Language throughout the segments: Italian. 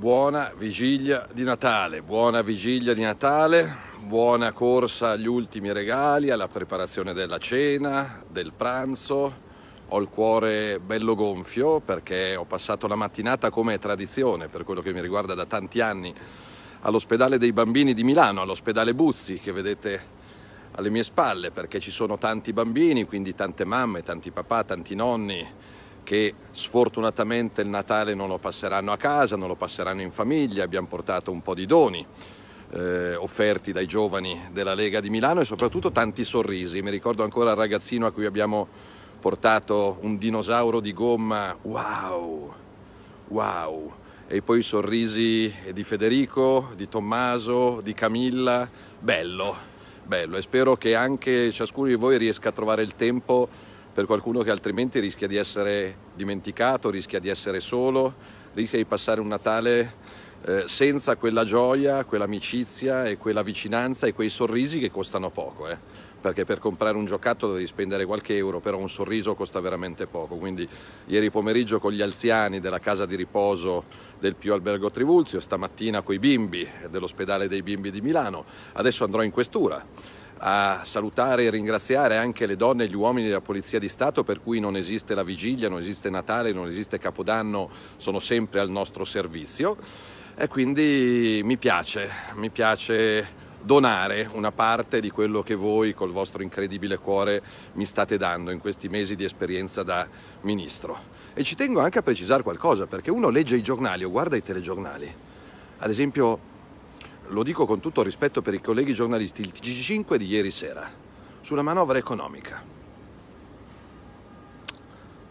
buona vigilia di Natale, buona vigilia di Natale, buona corsa agli ultimi regali, alla preparazione della cena, del pranzo. Ho il cuore bello gonfio perché ho passato la mattinata come tradizione, per quello che mi riguarda da tanti anni, all'ospedale dei bambini di Milano, all'ospedale Buzzi che vedete alle mie spalle perché ci sono tanti bambini, quindi tante mamme, tanti papà, tanti nonni che sfortunatamente il Natale non lo passeranno a casa, non lo passeranno in famiglia, abbiamo portato un po' di doni. Eh, offerti dai giovani della Lega di Milano e soprattutto tanti sorrisi. Mi ricordo ancora il ragazzino a cui abbiamo portato un dinosauro di gomma. Wow! Wow! E poi i sorrisi di Federico, di Tommaso, di Camilla. Bello, bello. E spero che anche ciascuno di voi riesca a trovare il tempo per qualcuno che altrimenti rischia di essere dimenticato, rischia di essere solo, rischia di passare un Natale eh, senza quella gioia, quell'amicizia e quella vicinanza e quei sorrisi che costano poco. Eh perché per comprare un giocattolo devi spendere qualche euro, però un sorriso costa veramente poco. Quindi ieri pomeriggio con gli anziani della casa di riposo del Pio Albergo Trivulzio, stamattina con i bimbi dell'ospedale dei bimbi di Milano, adesso andrò in questura a salutare e ringraziare anche le donne e gli uomini della Polizia di Stato per cui non esiste la vigilia, non esiste Natale, non esiste Capodanno, sono sempre al nostro servizio e quindi mi piace, mi piace donare una parte di quello che voi col vostro incredibile cuore mi state dando in questi mesi di esperienza da ministro. E ci tengo anche a precisare qualcosa perché uno legge i giornali o guarda i telegiornali. Ad esempio lo dico con tutto rispetto per i colleghi giornalisti, il TG5 di ieri sera, sulla manovra economica.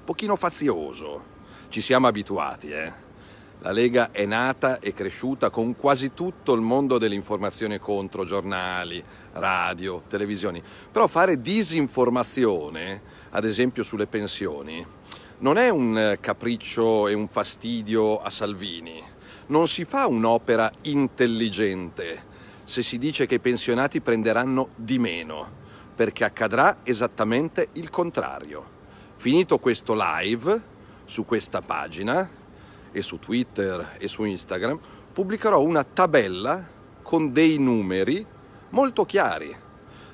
Pochino fazioso, ci siamo abituati, eh? La Lega è nata e cresciuta con quasi tutto il mondo dell'informazione contro giornali, radio, televisioni. Però fare disinformazione, ad esempio sulle pensioni, non è un eh, capriccio e un fastidio a Salvini non si fa un'opera intelligente se si dice che i pensionati prenderanno di meno, perché accadrà esattamente il contrario. Finito questo live, su questa pagina e su Twitter e su Instagram, pubblicherò una tabella con dei numeri molto chiari.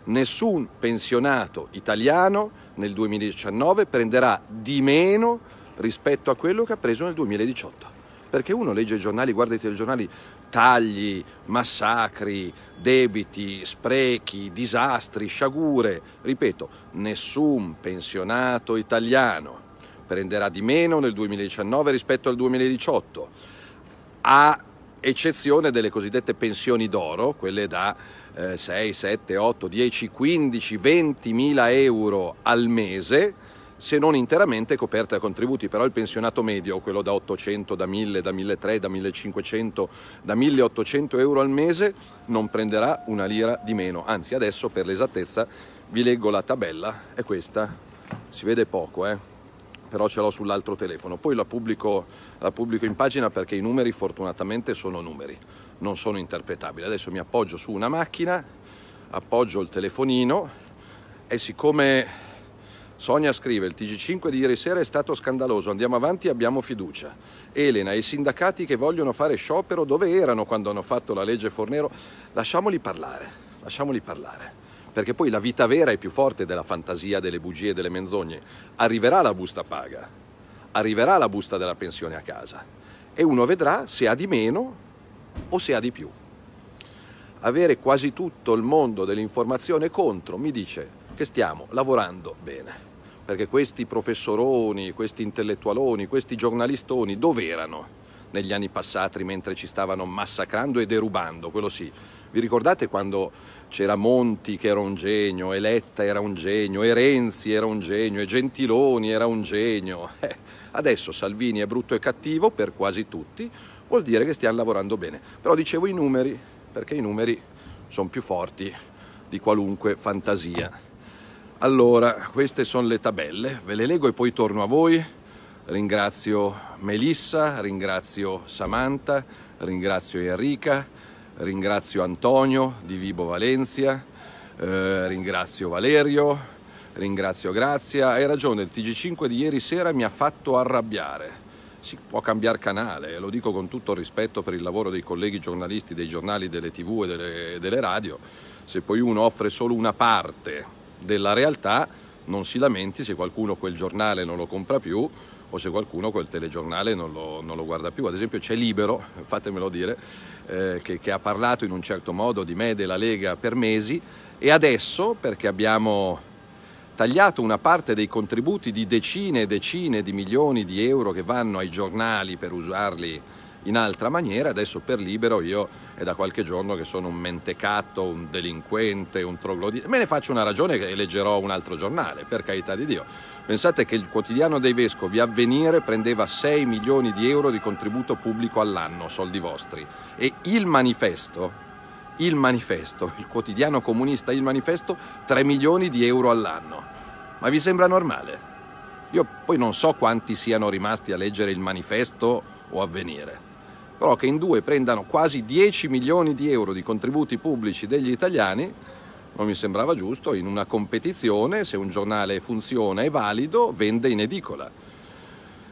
Nessun pensionato italiano nel 2019 prenderà di meno rispetto a quello che ha preso nel 2018. Perché uno legge i giornali, guarda i telegiornali, tagli, massacri, debiti, sprechi, disastri, sciagure. Ripeto, nessun pensionato italiano prenderà di meno nel 2019 rispetto al 2018, a eccezione delle cosiddette pensioni d'oro, quelle da 6, 7, 8, 10, 15, 20 mila euro al mese se non interamente coperte da contributi, però il pensionato medio, quello da 800, da 1000, da 1300, da 1500, da 1800 euro al mese, non prenderà una lira di meno, anzi adesso per l'esattezza vi leggo la tabella, è questa, si vede poco, eh? però ce l'ho sull'altro telefono, poi la pubblico, la pubblico in pagina perché i numeri fortunatamente sono numeri, non sono interpretabili, adesso mi appoggio su una macchina, appoggio il telefonino e siccome Sonia scrive: Il TG5 di ieri sera è stato scandaloso. Andiamo avanti, abbiamo fiducia. Elena i sindacati che vogliono fare sciopero dove erano quando hanno fatto la legge Fornero? Lasciamoli parlare, lasciamoli parlare. Perché poi la vita vera è più forte della fantasia, delle bugie delle menzogne. Arriverà la busta paga, arriverà la busta della pensione a casa e uno vedrà se ha di meno o se ha di più. Avere quasi tutto il mondo dell'informazione contro mi dice che stiamo lavorando bene. Perché questi professoroni, questi intellettualoni, questi giornalistoni dove erano negli anni passati mentre ci stavano massacrando e derubando? Quello sì. Vi ricordate quando c'era Monti che era un genio, e Letta era un genio, e Renzi era un genio, e Gentiloni era un genio? Eh, adesso Salvini è brutto e cattivo per quasi tutti, vuol dire che stiamo lavorando bene. Però dicevo i numeri, perché i numeri sono più forti di qualunque fantasia. Allora, queste sono le tabelle, ve le leggo e poi torno a voi. Ringrazio Melissa, ringrazio Samantha, ringrazio Enrica, ringrazio Antonio di Vibo Valencia, eh, ringrazio Valerio, ringrazio Grazia. Hai ragione, il TG5 di ieri sera mi ha fatto arrabbiare. Si può cambiare canale, lo dico con tutto il rispetto per il lavoro dei colleghi giornalisti dei giornali, delle tv e delle, delle radio. Se poi uno offre solo una parte della realtà non si lamenti se qualcuno quel giornale non lo compra più o se qualcuno quel telegiornale non lo, non lo guarda più. Ad esempio c'è Libero, fatemelo dire, eh, che, che, ha parlato in un certo modo di me e della Lega per mesi e adesso, perché abbiamo tagliato una parte dei contributi di decine e decine di milioni di euro che vanno ai giornali per usarli in altra maniera, adesso per Libero io è da qualche giorno che sono un mentecatto, un delinquente, un troglodita. Me ne faccio una ragione e leggerò un altro giornale, per carità di Dio. Pensate che il quotidiano dei vescovi Avvenire prendeva 6 milioni di euro di contributo pubblico all'anno, soldi vostri. E il manifesto, il manifesto, il quotidiano comunista Il Manifesto, 3 milioni di euro all'anno. Ma vi sembra normale? Io poi non so quanti siano rimasti a leggere il manifesto o avvenire però che in due prendano quasi 10 milioni di euro di contributi pubblici degli italiani non mi sembrava giusto in una competizione se un giornale funziona e valido vende in edicola.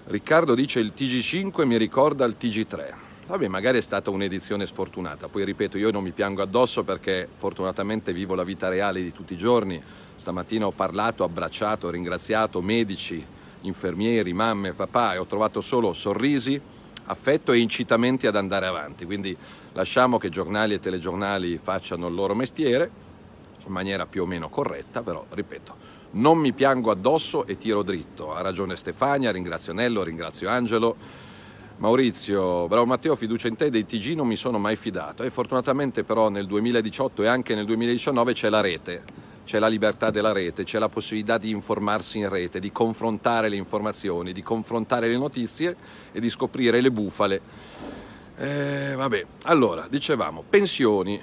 Riccardo dice il TG5 mi ricorda il TG3. Vabbè, magari è stata un'edizione sfortunata, poi ripeto io non mi piango addosso perché fortunatamente vivo la vita reale di tutti i giorni. Stamattina ho parlato, abbracciato, ringraziato medici, infermieri, mamme, papà e ho trovato solo sorrisi, affetto e incitamenti ad andare avanti. Quindi lasciamo che giornali e telegiornali facciano il loro mestiere in maniera più o meno corretta, però ripeto, non mi piango addosso e tiro dritto. Ha ragione Stefania, ringrazio Nello, ringrazio Angelo. Maurizio, bravo Matteo, fiducia in te, dei TG non mi sono mai fidato e fortunatamente però nel 2018 e anche nel 2019 c'è la rete c'è la libertà della rete, c'è la possibilità di informarsi in rete, di confrontare le informazioni, di confrontare le notizie e di scoprire le bufale. Eh, vabbè, allora, dicevamo, pensioni.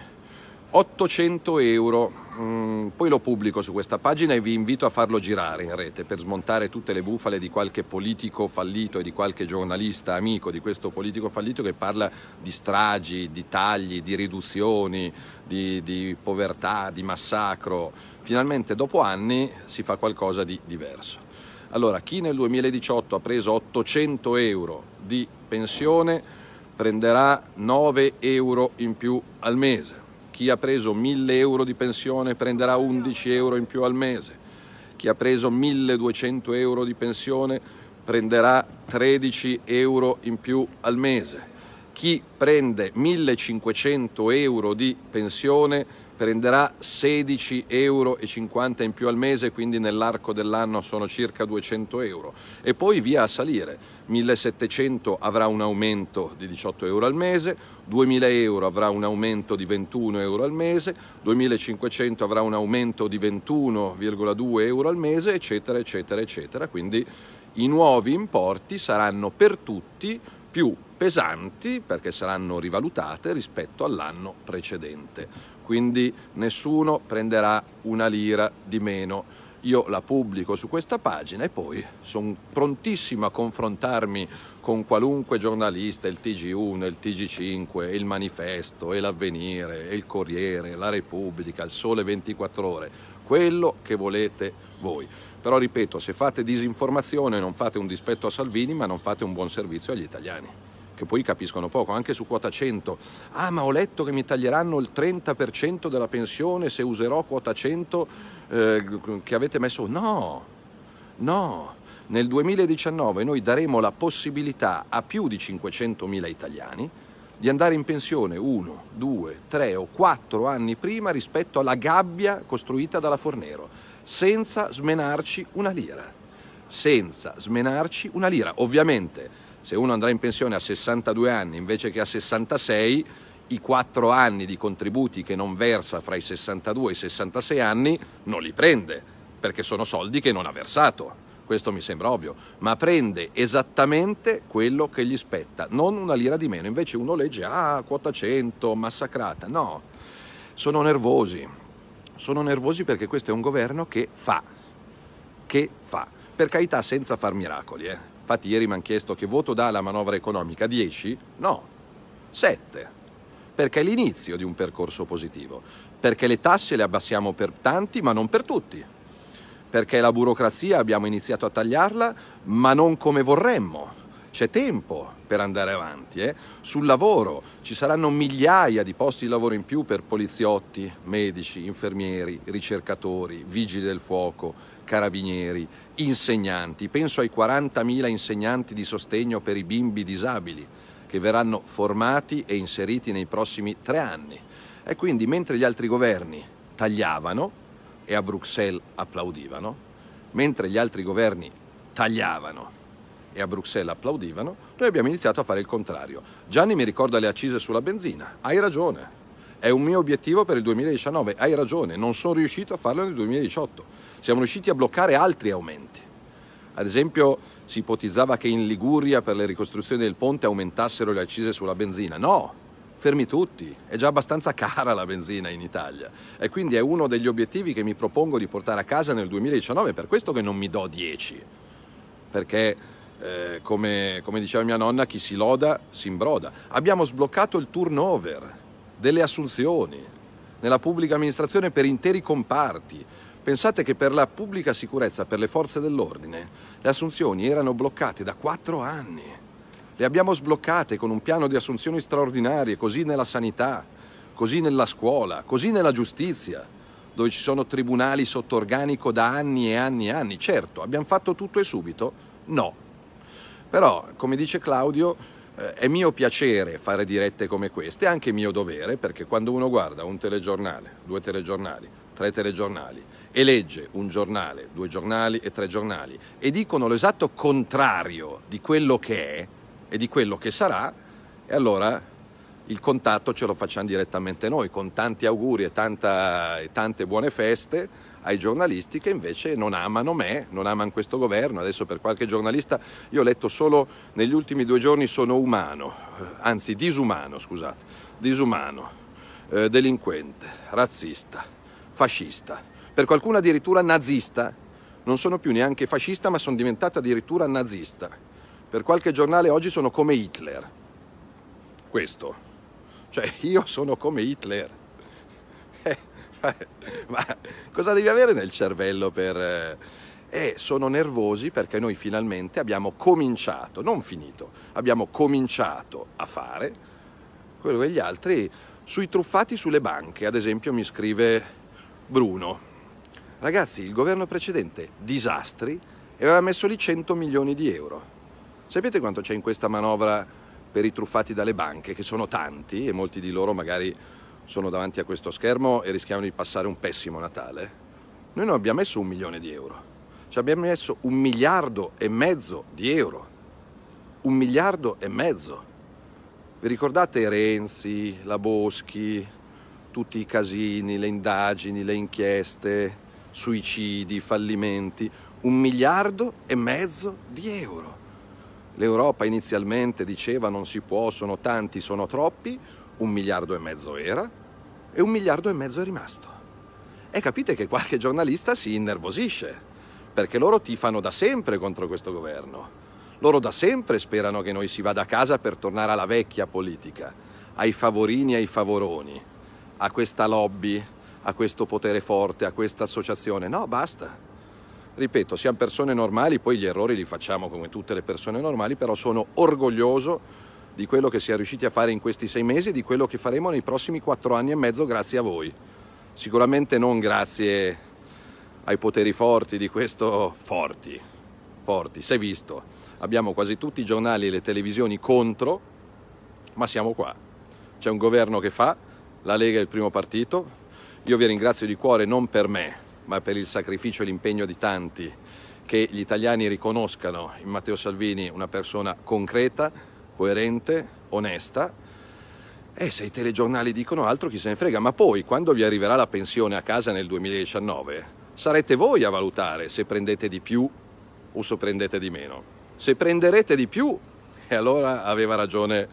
800 euro mm, poi lo pubblico su questa pagina e vi invito a farlo girare in rete per smontare tutte le bufale di qualche politico fallito e di qualche giornalista amico di questo politico fallito che parla di stragi, di tagli, di riduzioni, di, di povertà, di massacro. Finalmente dopo anni si fa qualcosa di diverso. Allora, chi nel 2018 ha preso 800 euro di pensione prenderà 9 euro in più al mese chi ha preso 1000 euro di pensione prenderà 11 euro in più al mese. Chi ha preso 1200 euro di pensione prenderà 13 euro in più al mese. Chi prende 1500 euro di pensione prenderà 16,50 euro in più al mese, quindi nell'arco dell'anno sono circa 200 euro. E poi via a salire, 1700 avrà un aumento di 18 euro al mese, 2000 euro avrà un aumento di 21 euro al mese, 2500 avrà un aumento di 21,2 euro al mese, eccetera, eccetera, eccetera. Quindi i nuovi importi saranno per tutti più pesanti perché saranno rivalutate rispetto all'anno precedente quindi nessuno prenderà una lira di meno. Io la pubblico su questa pagina e poi sono prontissimo a confrontarmi con qualunque giornalista, il TG1, il TG5, il Manifesto, l'Avvenire, il Corriere, la Repubblica, il Sole 24 ore, quello che volete voi. Però ripeto, se fate disinformazione non fate un dispetto a Salvini, ma non fate un buon servizio agli italiani che poi capiscono poco, anche su quota 100. Ah, ma ho letto che mi taglieranno il 30% della pensione se userò quota 100 eh, che avete messo. No, no. Nel 2019 noi daremo la possibilità a più di 500.000 italiani di andare in pensione uno, due, tre o quattro anni prima rispetto alla gabbia costruita dalla Fornero, senza smenarci una lira. Senza smenarci una lira. Ovviamente se uno andrà in pensione a 62 anni invece che a 66, i 4 anni di contributi che non versa fra i 62 e i 66 anni non li prende, perché sono soldi che non ha versato. Questo mi sembra ovvio, ma prende esattamente quello che gli spetta, non una lira di meno. Invece uno legge, ah, quota 100, massacrata. No, sono nervosi. Sono nervosi perché questo è un governo che fa, che fa. Per carità, senza far miracoli, eh Patti ieri mi hanno chiesto che voto dà la manovra economica. 10? No, 7. Perché è l'inizio di un percorso positivo. Perché le tasse le abbassiamo per tanti, ma non per tutti. Perché la burocrazia abbiamo iniziato a tagliarla, ma non come vorremmo. C'è tempo per andare avanti. Eh? Sul lavoro ci saranno migliaia di posti di lavoro in più per poliziotti, medici, infermieri, ricercatori, vigili del fuoco, carabinieri, insegnanti, penso ai 40.000 insegnanti di sostegno per i bimbi disabili che verranno formati e inseriti nei prossimi tre anni. E quindi mentre gli altri governi tagliavano e a Bruxelles applaudivano, mentre gli altri governi tagliavano e a Bruxelles applaudivano, noi abbiamo iniziato a fare il contrario. Gianni mi ricorda le accise sulla benzina, hai ragione, è un mio obiettivo per il 2019, hai ragione, non sono riuscito a farlo nel 2018 siamo riusciti a bloccare altri aumenti. Ad esempio si ipotizzava che in Liguria per le ricostruzioni del ponte aumentassero le accise sulla benzina. No, fermi tutti, è già abbastanza cara la benzina in Italia e quindi è uno degli obiettivi che mi propongo di portare a casa nel 2019, per questo che non mi do 10, perché eh, come, come diceva mia nonna, chi si loda si imbroda. Abbiamo sbloccato il turnover delle assunzioni nella pubblica amministrazione per interi comparti. Pensate che per la pubblica sicurezza, per le forze dell'ordine, le assunzioni erano bloccate da quattro anni. Le abbiamo sbloccate con un piano di assunzioni straordinarie, così nella sanità, così nella scuola, così nella giustizia, dove ci sono tribunali sotto organico da anni e anni e anni. Certo, abbiamo fatto tutto e subito? No. Però, come dice Claudio, eh, è mio piacere fare dirette come queste, è anche mio dovere, perché quando uno guarda un telegiornale, due telegiornali, tre telegiornali, e legge un giornale, due giornali e tre giornali e dicono l'esatto contrario di quello che è e di quello che sarà, e allora il contatto ce lo facciamo direttamente noi, con tanti auguri e, tanta, e tante buone feste ai giornalisti che invece non amano me, non amano questo governo. Adesso per qualche giornalista, io ho letto solo negli ultimi due giorni, sono umano, eh, anzi disumano, scusate, disumano, eh, delinquente, razzista, fascista per qualcuno addirittura nazista. Non sono più neanche fascista, ma sono diventato addirittura nazista. Per qualche giornale oggi sono come Hitler. Questo. Cioè, io sono come Hitler. Eh, ma cosa devi avere nel cervello per... Eh? eh, sono nervosi perché noi finalmente abbiamo cominciato, non finito, abbiamo cominciato a fare quello che gli altri sui truffati sulle banche. Ad esempio mi scrive Bruno. Ragazzi, il governo precedente, disastri, aveva messo lì 100 milioni di euro. Sapete quanto c'è in questa manovra per i truffati dalle banche, che sono tanti e molti di loro magari sono davanti a questo schermo e rischiano di passare un pessimo Natale? Noi non abbiamo messo un milione di euro, ci abbiamo messo un miliardo e mezzo di euro. Un miliardo e mezzo. Vi ricordate Renzi, la Boschi, tutti i casini, le indagini, le inchieste? suicidi, fallimenti, un miliardo e mezzo di euro. L'Europa inizialmente diceva non si può, sono tanti, sono troppi, un miliardo e mezzo era e un miliardo e mezzo è rimasto. E capite che qualche giornalista si innervosisce, perché loro tifano da sempre contro questo governo. Loro da sempre sperano che noi si vada a casa per tornare alla vecchia politica, ai favorini e ai favoroni, a questa lobby a questo potere forte, a questa associazione. No, basta. Ripeto, siamo persone normali, poi gli errori li facciamo come tutte le persone normali, però sono orgoglioso di quello che si è riusciti a fare in questi sei mesi e di quello che faremo nei prossimi quattro anni e mezzo grazie a voi. Sicuramente non grazie ai poteri forti di questo forti, forti, si visto. Abbiamo quasi tutti i giornali e le televisioni contro, ma siamo qua. C'è un governo che fa, la Lega è il primo partito, io vi ringrazio di cuore non per me, ma per il sacrificio e l'impegno di tanti, che gli italiani riconoscano in Matteo Salvini una persona concreta, coerente, onesta. E se i telegiornali dicono altro chi se ne frega, ma poi quando vi arriverà la pensione a casa nel 2019 sarete voi a valutare se prendete di più o se prendete di meno. Se prenderete di più, e allora aveva ragione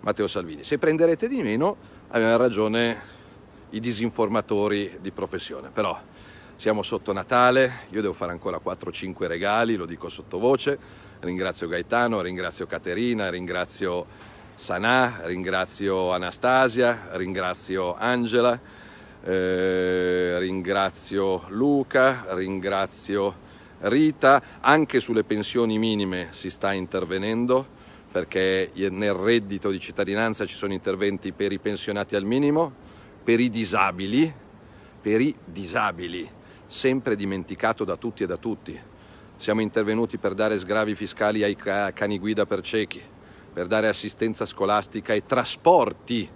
Matteo Salvini, se prenderete di meno, aveva ragione i disinformatori di professione. Però siamo sotto Natale, io devo fare ancora 4-5 regali, lo dico sottovoce. Ringrazio Gaetano, ringrazio Caterina, ringrazio Sanà, ringrazio Anastasia, ringrazio Angela, eh, ringrazio Luca, ringrazio Rita, anche sulle pensioni minime si sta intervenendo perché nel reddito di cittadinanza ci sono interventi per i pensionati al minimo, per i disabili, per i disabili, sempre dimenticato da tutti e da tutti. Siamo intervenuti per dare sgravi fiscali ai cani guida per ciechi, per dare assistenza scolastica e trasporti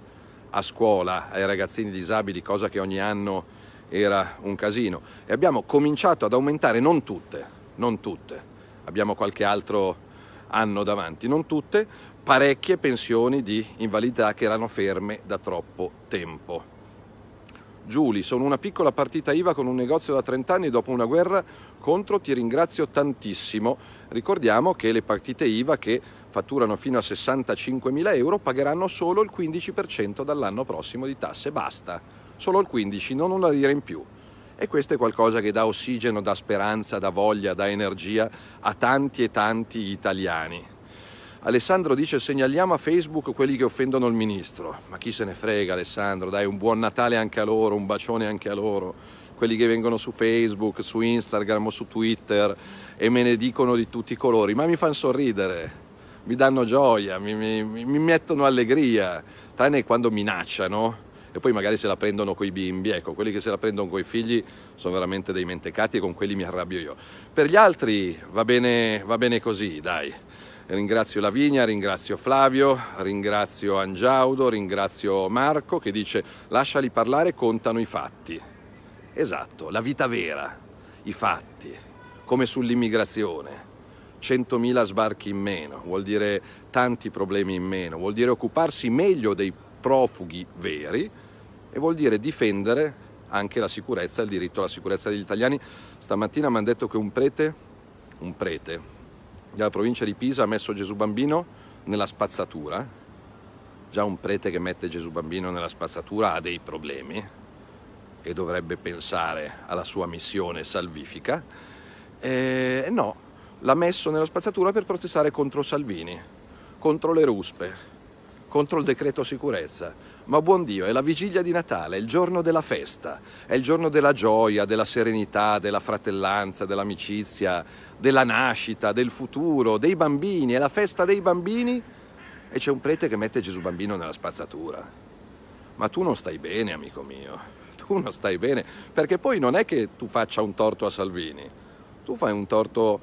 a scuola ai ragazzini disabili, cosa che ogni anno era un casino. E abbiamo cominciato ad aumentare, non tutte, non tutte, abbiamo qualche altro anno davanti, non tutte, parecchie pensioni di invalidità che erano ferme da troppo tempo. Giuli, sono una piccola partita IVA con un negozio da 30 anni dopo una guerra contro, ti ringrazio tantissimo. Ricordiamo che le partite IVA che fatturano fino a 65.000 euro pagheranno solo il 15% dall'anno prossimo di tasse, basta, solo il 15, non una lira in più. E questo è qualcosa che dà ossigeno, dà speranza, dà voglia, dà energia a tanti e tanti italiani. Alessandro dice segnaliamo a Facebook quelli che offendono il ministro. Ma chi se ne frega Alessandro, dai un buon Natale anche a loro, un bacione anche a loro. Quelli che vengono su Facebook, su Instagram o su Twitter e me ne dicono di tutti i colori, ma mi fanno sorridere, mi danno gioia, mi, mi, mi mettono allegria, tranne quando minacciano e poi magari se la prendono coi bimbi, ecco, quelli che se la prendono coi figli sono veramente dei mentecati e con quelli mi arrabbio io. Per gli altri va bene, va bene così, dai. Ringrazio Lavinia, ringrazio Flavio, ringrazio Angiaudo, ringrazio Marco che dice lasciali parlare, contano i fatti. Esatto, la vita vera, i fatti, come sull'immigrazione. 100.000 sbarchi in meno, vuol dire tanti problemi in meno, vuol dire occuparsi meglio dei profughi veri e vuol dire difendere anche la sicurezza, il diritto alla sicurezza degli italiani. Stamattina mi hanno detto che un prete, un prete, della provincia di Pisa ha messo Gesù Bambino nella spazzatura. Già un prete che mette Gesù Bambino nella spazzatura ha dei problemi e dovrebbe pensare alla sua missione salvifica. E no, l'ha messo nella spazzatura per protestare contro Salvini, contro le ruspe, contro il decreto sicurezza. Ma buon Dio, è la vigilia di Natale, è il giorno della festa, è il giorno della gioia, della serenità, della fratellanza, dell'amicizia, della nascita, del futuro, dei bambini, è la festa dei bambini e c'è un prete che mette Gesù bambino nella spazzatura. Ma tu non stai bene, amico mio, tu non stai bene, perché poi non è che tu faccia un torto a Salvini, tu fai un torto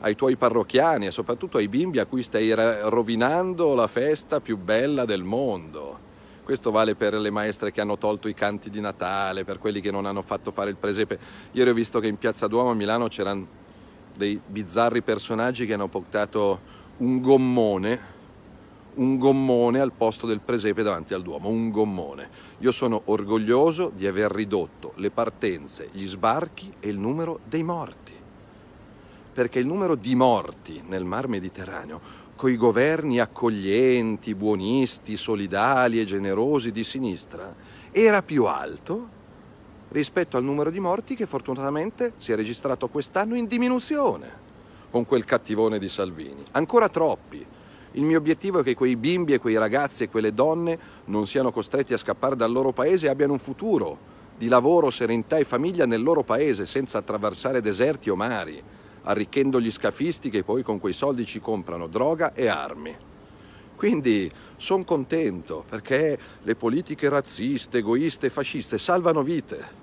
ai tuoi parrocchiani e soprattutto ai bimbi a cui stai rovinando la festa più bella del mondo. Questo vale per le maestre che hanno tolto i canti di Natale, per quelli che non hanno fatto fare il presepe. Ieri ho visto che in Piazza Duomo a Milano c'erano dei bizzarri personaggi che hanno portato un gommone un gommone al posto del presepe davanti al Duomo, un gommone. Io sono orgoglioso di aver ridotto le partenze, gli sbarchi e il numero dei morti, perché il numero di morti nel Mar Mediterraneo coi governi accoglienti, buonisti, solidali e generosi di sinistra era più alto rispetto al numero di morti che fortunatamente si è registrato quest'anno in diminuzione con quel cattivone di Salvini. Ancora troppi. Il mio obiettivo è che quei bimbi e quei ragazzi e quelle donne non siano costretti a scappare dal loro paese e abbiano un futuro di lavoro, serenità e famiglia nel loro paese senza attraversare deserti o mari arricchendo gli scafisti che poi con quei soldi ci comprano droga e armi. Quindi sono contento perché le politiche razziste, egoiste e fasciste salvano vite.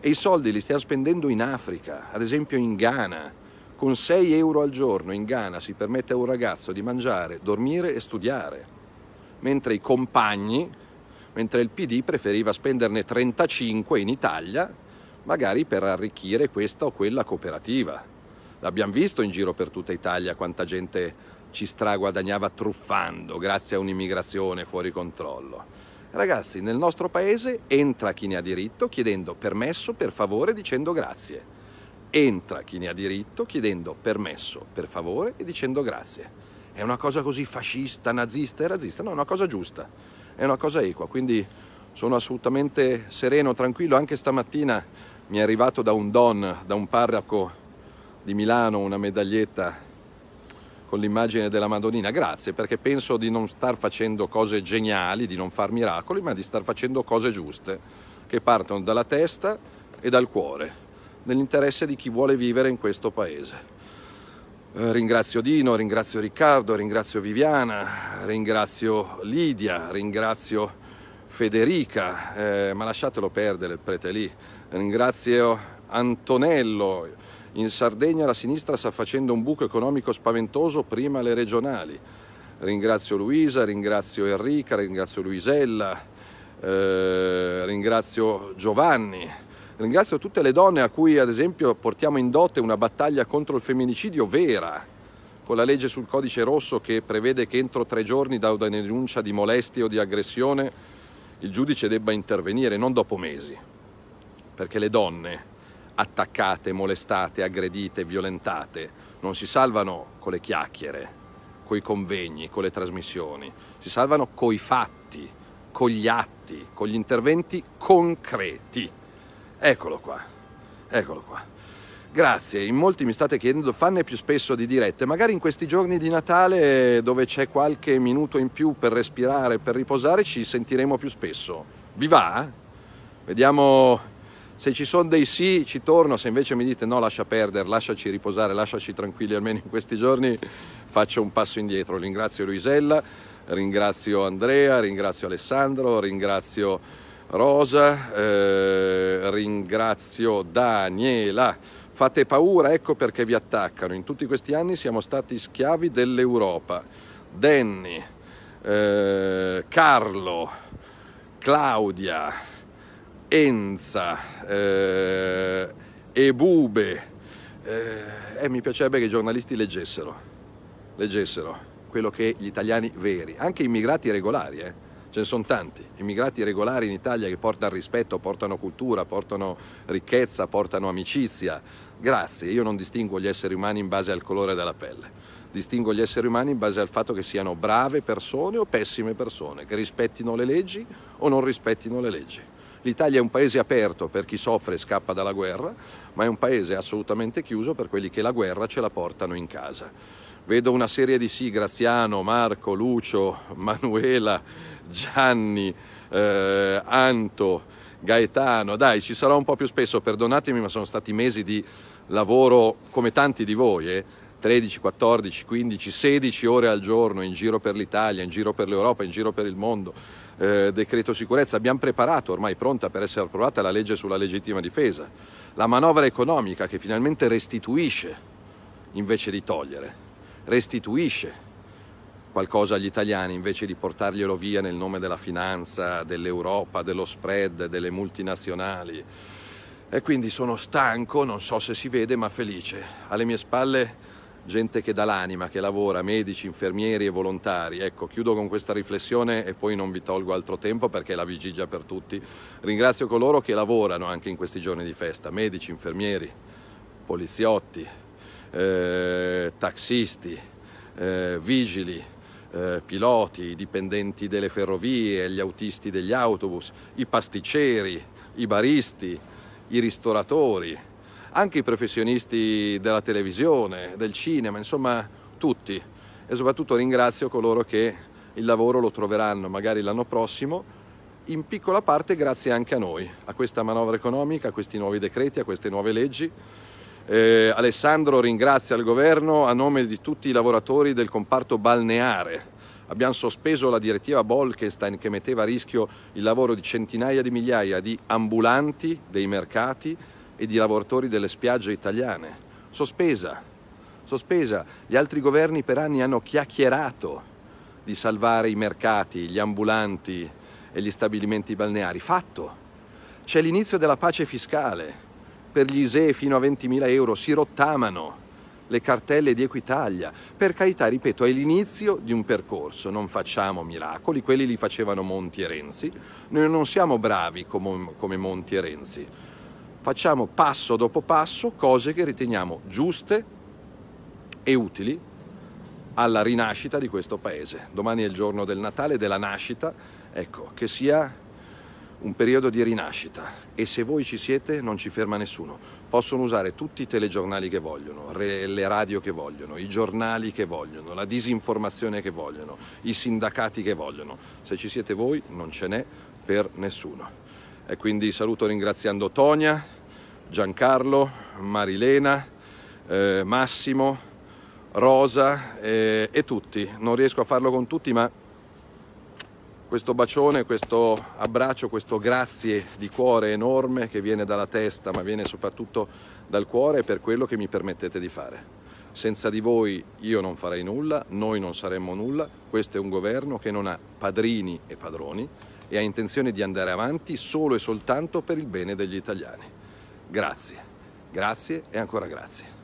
E i soldi li stiamo spendendo in Africa, ad esempio in Ghana. Con 6 euro al giorno in Ghana si permette a un ragazzo di mangiare, dormire e studiare. Mentre i compagni, mentre il PD preferiva spenderne 35 in Italia, magari per arricchire questa o quella cooperativa. L'abbiamo visto in giro per tutta Italia quanta gente ci straguadagnava truffando grazie a un'immigrazione fuori controllo. Ragazzi, nel nostro paese entra chi ne ha diritto chiedendo permesso per favore dicendo grazie. Entra chi ne ha diritto chiedendo permesso per favore e dicendo grazie. È una cosa così fascista, nazista e razzista? No, è una cosa giusta, è una cosa equa, quindi sono assolutamente sereno, tranquillo. Anche stamattina mi è arrivato da un don, da un parroco di Milano una medaglietta con l'immagine della Madonnina, grazie perché penso di non star facendo cose geniali, di non far miracoli, ma di star facendo cose giuste che partono dalla testa e dal cuore, nell'interesse di chi vuole vivere in questo paese. Eh, ringrazio Dino, ringrazio Riccardo, ringrazio Viviana, ringrazio Lidia, ringrazio Federica, eh, ma lasciatelo perdere il prete lì, ringrazio Antonello, in Sardegna la sinistra sta facendo un buco economico spaventoso, prima le regionali. Ringrazio Luisa, ringrazio Enrica, ringrazio Luisella, eh, ringrazio Giovanni, ringrazio tutte le donne a cui ad esempio portiamo in dote una battaglia contro il femminicidio vera, con la legge sul codice rosso che prevede che entro tre giorni da una denuncia di molestia o di aggressione il giudice debba intervenire, non dopo mesi, perché le donne attaccate, molestate, aggredite, violentate, non si salvano con le chiacchiere, coi convegni, con le trasmissioni, si salvano coi fatti, con gli atti, con gli interventi concreti. Eccolo qua, eccolo qua. Grazie, in molti mi state chiedendo fanne più spesso di dirette, magari in questi giorni di Natale dove c'è qualche minuto in più per respirare, per riposare, ci sentiremo più spesso. Vi va? Vediamo se ci sono dei sì ci torno, se invece mi dite no lascia perdere, lasciaci riposare, lasciaci tranquilli almeno in questi giorni, faccio un passo indietro. Ringrazio Luisella, ringrazio Andrea, ringrazio Alessandro, ringrazio Rosa, eh, ringrazio Daniela. Fate paura, ecco perché vi attaccano. In tutti questi anni siamo stati schiavi dell'Europa. Danny, eh, Carlo, Claudia, Enza, eh, Ebube, eh, e eh, mi piacerebbe che i giornalisti leggessero, leggessero quello che gli italiani veri, anche immigrati regolari, eh, ce ne sono tanti, immigrati regolari in Italia che portano rispetto, portano cultura, portano ricchezza, portano amicizia, grazie, io non distingo gli esseri umani in base al colore della pelle. Distingo gli esseri umani in base al fatto che siano brave persone o pessime persone, che rispettino le leggi o non rispettino le leggi. L'Italia è un paese aperto per chi soffre e scappa dalla guerra, ma è un paese assolutamente chiuso per quelli che la guerra ce la portano in casa. Vedo una serie di sì, Graziano, Marco, Lucio, Manuela, Gianni, eh, Anto, Gaetano. Dai, ci sarò un po' più spesso, perdonatemi, ma sono stati mesi di lavoro come tanti di voi. Eh? 13, 14, 15, 16 ore al giorno in giro per l'Italia, in giro per l'Europa, in giro per il mondo eh, decreto sicurezza, abbiamo preparato, ormai pronta per essere approvata, la legge sulla legittima difesa, la manovra economica che finalmente restituisce invece di togliere, restituisce qualcosa agli italiani invece di portarglielo via nel nome della finanza, dell'Europa, dello spread, delle multinazionali. E quindi sono stanco, non so se si vede, ma felice. Alle mie spalle gente che dà l'anima, che lavora, medici, infermieri e volontari. Ecco, chiudo con questa riflessione e poi non vi tolgo altro tempo perché è la vigilia per tutti. Ringrazio coloro che lavorano anche in questi giorni di festa, medici, infermieri, poliziotti, eh, taxisti, eh, vigili, eh, piloti, dipendenti delle ferrovie, gli autisti degli autobus, i pasticceri, i baristi, i ristoratori anche i professionisti della televisione, del cinema, insomma tutti e soprattutto ringrazio coloro che il lavoro lo troveranno magari l'anno prossimo in piccola parte grazie anche a noi, a questa manovra economica, a questi nuovi decreti, a queste nuove leggi. Eh, Alessandro ringrazia il governo a nome di tutti i lavoratori del comparto balneare. Abbiamo sospeso la direttiva Bolkestein che metteva a rischio il lavoro di centinaia di migliaia di ambulanti dei mercati, e di lavoratori delle spiagge italiane. Sospesa, sospesa. Gli altri governi per anni hanno chiacchierato di salvare i mercati, gli ambulanti e gli stabilimenti balneari. Fatto. C'è l'inizio della pace fiscale. Per gli ISEE fino a 20.000 euro si rottamano le cartelle di Equitalia. Per carità, ripeto, è l'inizio di un percorso, non facciamo miracoli, quelli li facevano Monti e Renzi, noi non siamo bravi come, come Monti e Renzi, facciamo passo dopo passo cose che riteniamo giuste e utili alla rinascita di questo paese. Domani è il giorno del Natale, della nascita, ecco, che sia un periodo di rinascita e se voi ci siete non ci ferma nessuno. Possono usare tutti i telegiornali che vogliono, le radio che vogliono, i giornali che vogliono, la disinformazione che vogliono, i sindacati che vogliono. Se ci siete voi non ce n'è per nessuno. E quindi saluto ringraziando Tonia, Giancarlo, Marilena, eh, Massimo, Rosa eh, e tutti. Non riesco a farlo con tutti, ma questo bacione, questo abbraccio, questo grazie di cuore enorme che viene dalla testa, ma viene soprattutto dal cuore per quello che mi permettete di fare. Senza di voi io non farei nulla, noi non saremmo nulla, questo è un governo che non ha padrini e padroni e ha intenzione di andare avanti solo e soltanto per il bene degli italiani. Grazie, grazie e ancora grazie.